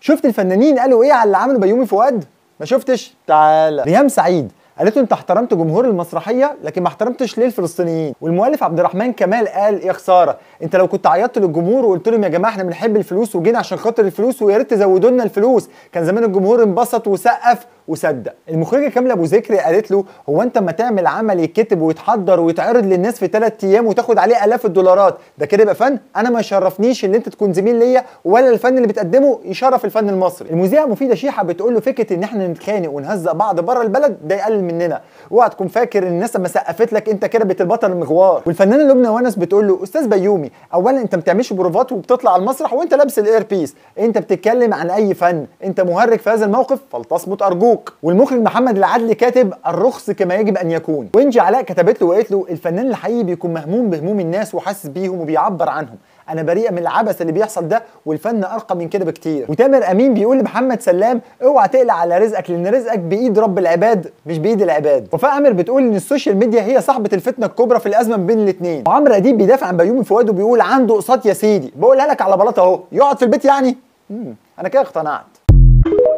شفت الفنانين قالوا ايه على اللي عمله بيومي فؤاد؟ ما شفتش؟ تعالى ريهام سعيد قالت له انت احترمت جمهور المسرحيه لكن ما احترمتش ليه الفلسطينيين والمؤلف عبد الرحمن كمال قال يا خساره انت لو كنت عيطت للجمهور وقلت لهم يا جماعه احنا بنحب الفلوس وجينا عشان خاطر الفلوس ويا ريت تزودوا لنا الفلوس كان زمان الجمهور انبسط وسقف وصدق المخرجه كامله ابو ذكري قالت له هو انت ما تعمل عمل يتكتب ويتحضر ويتعرض للناس في 3 ايام وتاخد عليه الاف الدولارات ده كده يبقى فن انا ما يشرفنيش ان انت تكون زميل ليا ولا الفن اللي بتقدمه يشرف الفن المصري المذيعه مفيده شيحه بتقول له فكره ان احنا نتخانق ونهزق بعض بره البلد ده يقلل مننا اوعى تكون فاكر ان الناس لما سقفت لك انت كده بقيت البطل المغوار والفنانه لبنى ونس بتقول له استاذ بيومي اولا انت ما بتعملش بروفات وبتطلع على المسرح وانت لابس الاير بيس انت بتتكلم عن اي فن انت مهرج في هذا الموقف فلتصمت ارجوك والمخرج محمد العدلي كاتب الرخص كما يجب ان يكون وانجي علاء كتبت له وقالت له الفنان الحقيقي بيكون مهموم بهموم الناس وحاسس بيهم وبيعبر عنهم انا بريئه من العبث اللي بيحصل ده والفن ارقى من كده بكتير وتامر امين بيقول لمحمد سلام اوعى تقلق على رزقك لان رزقك بايد رب العباد مش بايد سيد العباد وفاء امر بتقول ان السوشيال ميديا هي صاحبه الفتنه الكبرى في الازمه بين الاثنين وعمرو اديب بيدافع عن بيومي فؤاد وبيقول عنده اقساط يا سيدي بقولها لك على بلاطه اهو يقعد في البيت يعني مم. انا كده اقتنعت